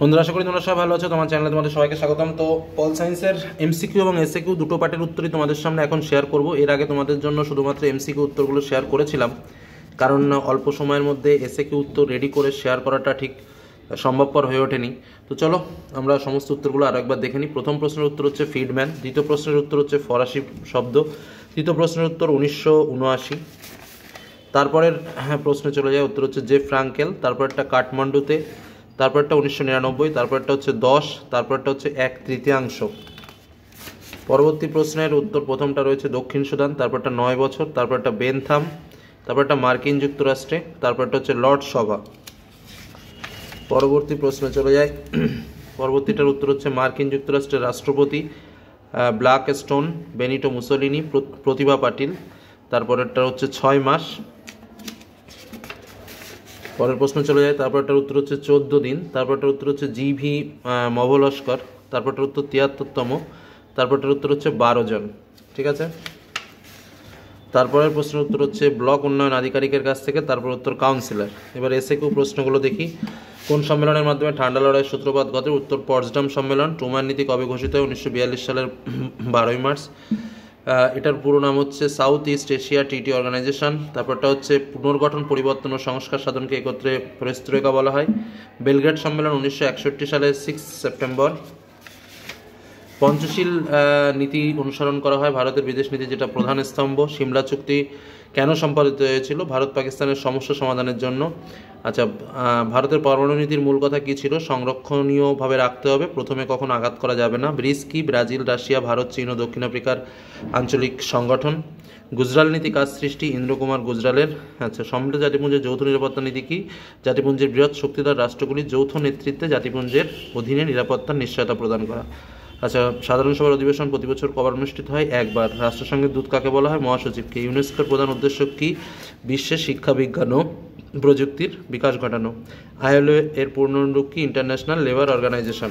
বন্ধুরা আশা করি তোমরা সবাই ভালো আছো তোমার চ্যানেলে তোমাদের সবাইকে স্বাগতম তো পল সায়েন্সের এমসিকিউ এবং এসএকিউ দুটো পার্টের উত্তরই তোমাদের সামনে এখন শেয়ার করব এর আগে তোমাদের জন্য শুধুমাত্র এমসিকিউ উত্তরগুলো শেয়ার করেছিলাম কারণ অল্প সময়ের মধ্যে এসএকিউ উত্তর রেডি করে শেয়ার করাটা ঠিক সম্ভবপর হয়ে ওঠেনি তো চলো আমরা সমস্ত উত্তরগুলো আরও একবার দেখে নিই প্রথম প্রশ্নের উত্তর হচ্ছে ফিডম্যান দ্বিতীয় প্রশ্নের উত্তর হচ্ছে ফরাসি শব্দ তৃতীয় প্রশ্নের উত্তর উনিশশো উনআশি তারপরের হ্যাঁ, প্রশ্নে চলে যায় উত্তর হচ্ছে জে ফ্রাঙ্কেল তারপর একটা কাঠমান্ডুতে তারপরটা উনিশশো নিরানব্বই তারপরটা হচ্ছে দশ তারপরটা হচ্ছে এক তৃতীয়াংশ পরবর্তী প্রশ্নের উত্তর প্রথমটা রয়েছে দক্ষিণ সুদান তারপরটা নয় বছর তারপরটা বেনথাম তারপরটা মার্কিন যুক্তরাষ্ট্রে তারপরটা হচ্ছে লর্ড সভা পরবর্তী প্রশ্নে চলে যায় পরবর্তীটার উত্তর হচ্ছে মার্কিন যুক্তরাষ্ট্রের রাষ্ট্রপতি Blackstone Benito Mussolini Pratibha Patil তারপরেরটা হচ্ছে ছয় মাস পরের প্রশ্ন চলে যায় তারপরটার উত্তর হচ্ছে চোদ্দ দিন তারপরটার উত্তর হচ্ছে জি ভি মভলস্কর তারপরটার উত্তর তিয়াত্তরতম তারপরটার উত্তর হচ্ছে বারো জন ঠিক আছে তারপরের প্রশ্নের উত্তর হচ্ছে ব্লক উন্নয়ন আধিকারিকের কাছ থেকে তারপর উত্তর কাউন্সিলর এবার এসে কেউ প্রশ্নগুলো দেখি কোন সম্মেলনের মাধ্যমে ঠান্ডা লড়াইয়ের সূত্রপাত ঘটে উত্তর পর্যটন সম্মেলন টুমার নীতি কবে ঘোষিত হয় উনিশশো সালের বারোই মার্চ এটার পুরো নাম হচ্ছে সাউথ ইস্ট এশিয়া টিটি অর্গানাইজেশন তারপরটা হচ্ছে পুনর্গঠন পরিবর্তন ও সংস্কার সাধনকে একত্রে প্রেস্ত্রেকা বলা হয় বেলগ্রেড সম্মেলন উনিশশো সালে সিক্স সেপ্টেম্বর পঞ্চশীল নীতি অনুসরণ করা হয় ভারতের বিদেশ নীতি যেটা প্রধান স্তম্ভ সিমলা চুক্তি কেন সম্পাদিত হয়েছিল ভারত পাকিস্তানের সমস্যা সমাধানের জন্য আচ্ছা ভারতের পরমাণু নীতির মূল কথা কী ছিল সংরক্ষণীয়ভাবে রাখতে হবে প্রথমে কখনো আঘাত করা যাবে না ব্রিস কি ব্রাজিল রাশিয়া ভারত চীন ও দক্ষিণ আফ্রিকার আঞ্চলিক সংগঠন গুজরাল নীতি কাজ সৃষ্টি ইন্দ্রকুমার গুজরালের আচ্ছা সম্মিলিত জাতিপুঞ্জের যৌথ নিরাপত্তা নীতি কি জাতিপুঞ্জের বৃহৎ শক্তিধর রাষ্ট্রগুলির যৌথ নেতৃত্বে জাতিপুঞ্জের অধীনে নিরাপত্তার নিশ্চয়তা প্রদান করা আচ্ছা সাধারণ সভার অধিবেশন প্রতি বছর কবার অনুষ্ঠিত হয় একবার রাষ্ট্রসংঘের দূত কাকে বলা হয় মহাসচিবকে ইউনেস্কোর প্রধান উদ্দেশ্য কি বিশ্বের শিক্ষা বিজ্ঞান ও প্রযুক্তির বিকাশ ঘটানো আইএলও এর পূর্ণরূপ কি ইন্টারন্যাশনাল লেবার অর্গানাইজেশন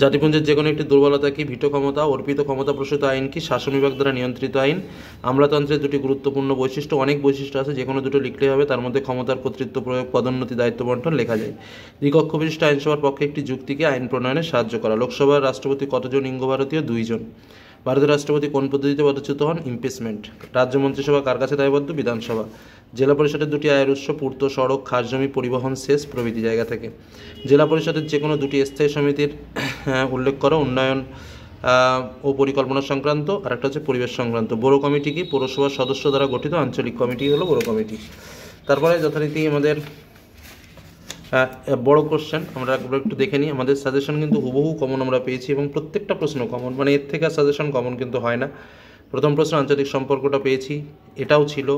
জাতিপুঞ্জের যে কোনো একটি দুর্বলতা কি ভিটো ক্ষমতা অর্পিত ক্ষমতা প্রসূত আইন কি শাসন বিভাগ দ্বারা নিয়ন্ত্রিত আইন আমলাতন্ত্রের দুটি গুরুত্বপূর্ণ বৈশিষ্ট্য অনেক বৈশিষ্ট্য আছে যে কোনো দুটো লিখলে হবে তার মধ্যে ক্ষমতার কর্তৃত্ব প্রয়োগ পদোন্নতি দায়িত্ব বন্টন লেখা যায় দ্বিকক্ষ বিশিষ্ট আইনসভার পক্ষে একটি যুক্তিকে আইন প্রণয়নে সাহায্য করা লোকসভার রাষ্ট্রপতি কতজন ইঙ্গ ভারতীয় দুইজন ভারতের রাষ্ট্রপতি কোন পদ্ধতিতে পদচ্যুত হন ইমপিচমেন্ট রাজ্য মন্ত্রিসভা কার কাছে দায়বদ্ধ বিধানসভা জেলা পরিষদের দুটি আয়ের উৎস পূর্ত সড়ক খাসজমি পরিবহন সেচ প্রভৃতি জায়গা থেকে জেলা পরিষদের যে কোনো দুটি স্থায়ী সমিতির উল্লেখ করা উন্নয়ন ও পরিকল্পনা সংক্রান্ত আর একটা হচ্ছে পরিবেশ সংক্রান্ত বড় কমিটি কি পৌরসভার সদস্য দ্বারা গঠিত আঞ্চলিক কমিটি হলো বড় কমিটি তারপরে যথারীতি আমাদের বড় কোশ্চেন আমরা একবার একটু দেখে নিই আমাদের সাজেশন কিন্তু হুবহু কমন আমরা পেয়েছি এবং প্রত্যেকটা প্রশ্ন কমন মানে এর থেকে সাজেশন কমন কিন্তু হয় না প্রথম প্রশ্ন আঞ্চলিক সম্পর্কটা পেয়েছি এটাও ছিল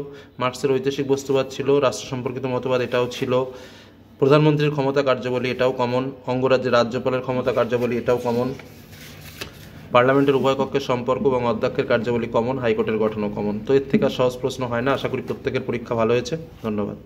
মার্ক্সের ঐতিহাসিক বস্তুবাদ ছিল রাষ্ট্র সম্পর্কিত মতবাদ এটাও ছিল প্রধানমন্ত্রীর ক্ষমতা কার্যাবলী এটাও কমন অঙ্গরাজ্যের রাজ্যপালের ক্ষমতা কার্যাবলী এটাও কমন পার্লামেন্টের উভয় কক্ষের সম্পর্ক এবং অধ্যক্ষের কার্যাবলী কমন হাইকোর্টের গঠনও কমন তো এর থেকে আর সহজ প্রশ্ন হয় না আশা করি প্রত্যেকের পরীক্ষা ভালো হয়েছে ধন্যবাদ